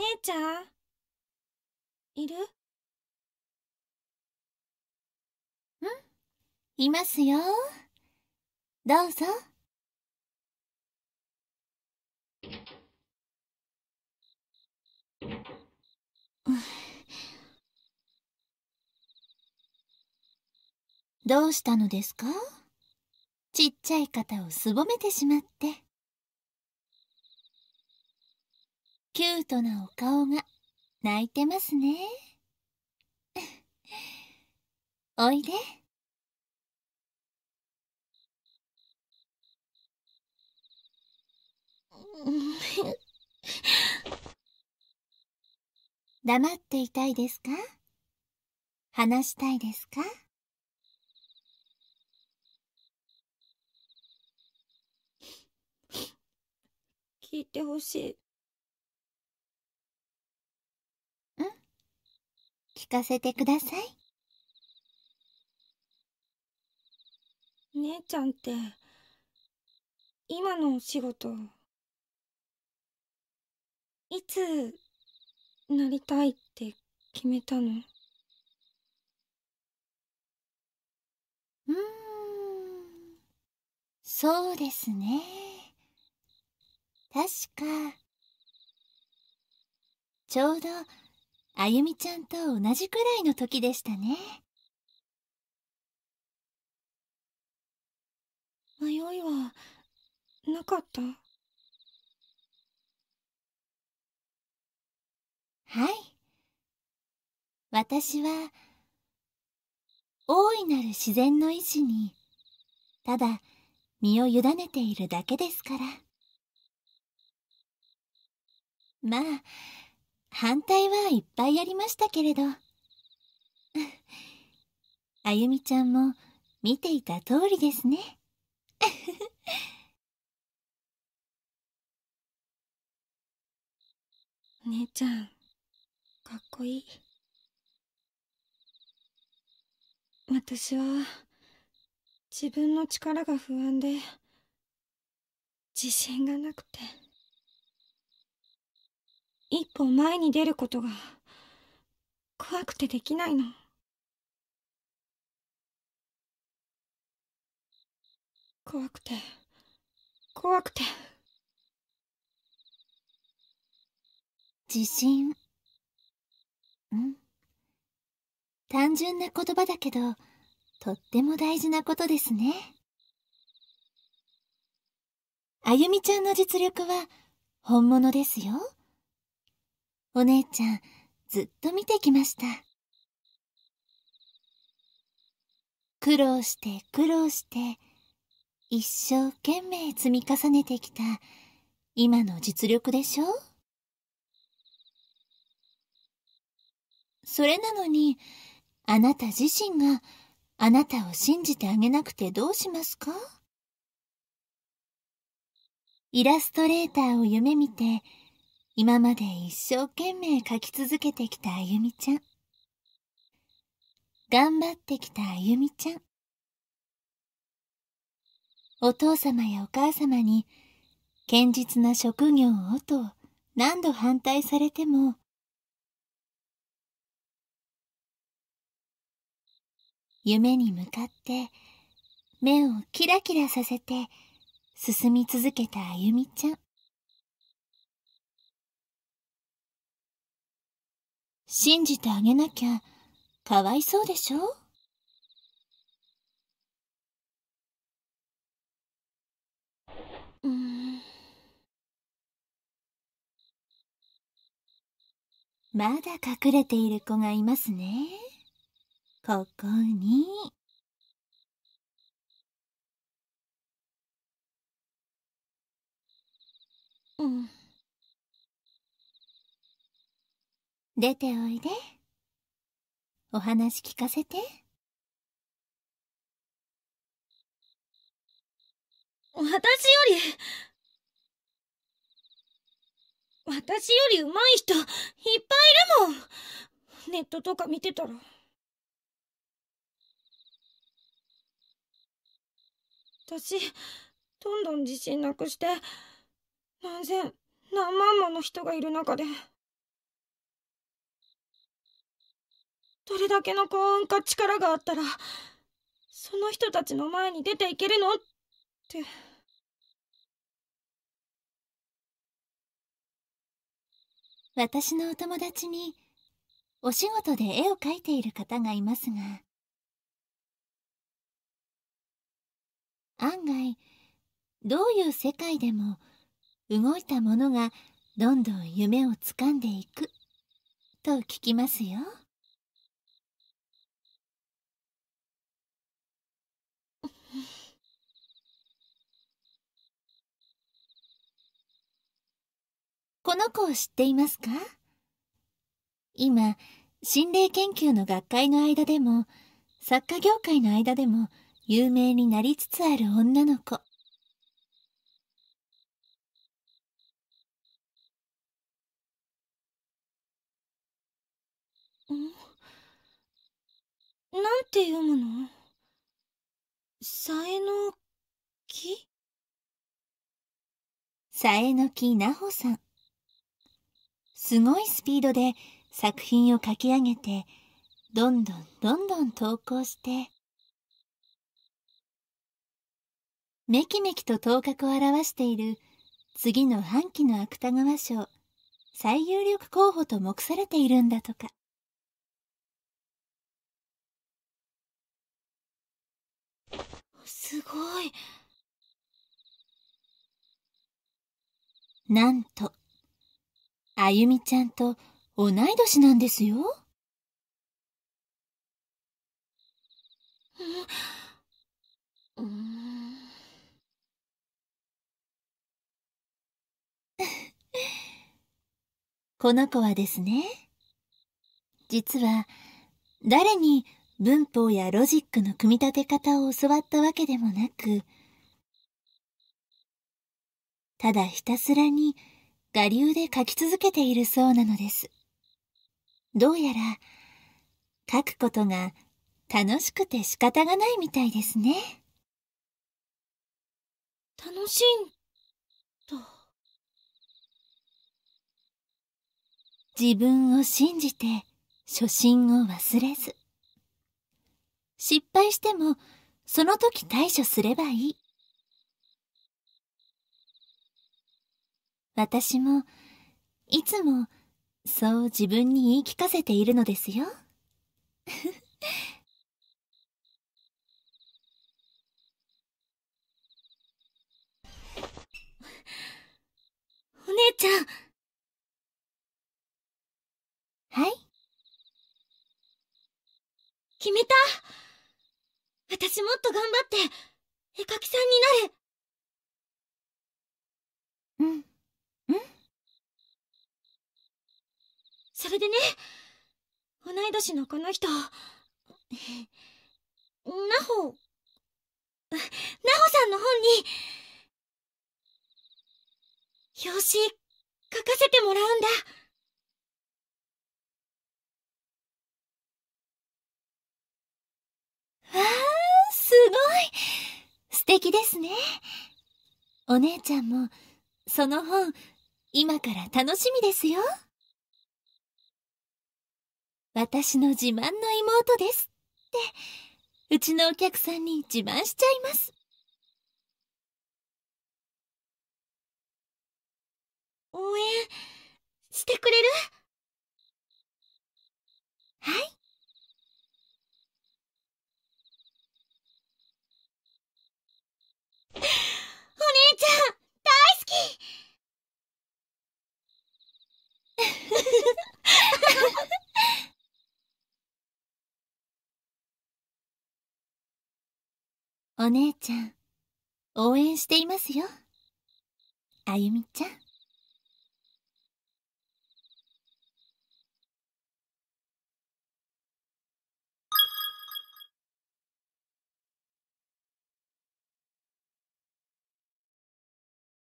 姉ちゃんいるうんいますよ。どうぞ。どうしたのですかちっちゃい方をすぼめてしまって。キュートなお顔が泣いてますね。おいで。黙っていたいですか話したいですか聞いてほしい。聞かせてください。姉ちゃんって、今のお仕事、いつ、なりたいって決めたのうん、そうですね。確か、ちょうど、あゆみちゃんと同じくらいの時でしたね迷いはなかったはい私は大いなる自然の意志にただ身を委ねているだけですからまあ反対はいっぱいありましたけれど。あゆみちゃんも見ていた通りですね。姉ちゃん、かっこいい。私は、自分の力が不安で、自信がなくて。一歩前に出ることが怖くてできないの。怖くて怖くて自信うん単純な言葉だけどとっても大事なことですねあゆみちゃんの実力は本物ですよ。お姉ちゃん、ずっと見てきました。苦労して苦労して、一生懸命積み重ねてきた、今の実力でしょそれなのに、あなた自身が、あなたを信じてあげなくてどうしますかイラストレーターを夢見て、今まで一生懸命書き続けてきたあゆみちゃん。頑張ってきたあゆみちゃん。お父様やお母様に、堅実な職業をと何度反対されても、夢に向かって目をキラキラさせて進み続けたあゆみちゃん。信じてあげなきゃ、かわいそうでしょうまだ隠れている子がいますね。ここに。出ておいで。お話聞かせて。私より、私より上手い人、いっぱいいるもん。ネットとか見てたら。私、どんどん自信なくして、何千、何万もの人がいる中で。どれだけの幸運か力があったらその人たちの前に出ていけるのって私のお友達にお仕事で絵を描いている方がいますが案外どういう世界でも動いたものがどんどん夢をつかんでいくと聞きますよ。この子を知っていますか今、心霊研究の学会の間でも、作家業界の間でも有名になりつつある女の子。んなんて読むの冴の木冴の木なほさん。すごいスピードで作品を書き上げてどんどんどんどん投稿してめきめきと頭角を現している次の半期の芥川賞最有力候補と目されているんだとかすごいなんとあゆみちゃんと同い年なんですよ。この子はですね、実は誰に文法やロジックの組み立て方を教わったわけでもなく、ただひたすらに我流で書き続けているそうなのです。どうやら、書くことが楽しくて仕方がないみたいですね。楽しんと。自分を信じて初心を忘れず。失敗してもその時対処すればいい。私も、いつも、そう自分に言い聞かせているのですよ。お姉ちゃん。はい決めた私もっと頑張って、絵描きさんになるでね、同い年のこの人、なほ、なほさんの本に、表紙書かせてもらうんだ。わあ、すごい素敵ですね。お姉ちゃんも、その本、今から楽しみですよ。私の自慢の妹ですってうちのお客さんに自慢しちゃいます応援してくれるはいお姉ちゃん、応援していますよ。あゆみちゃん。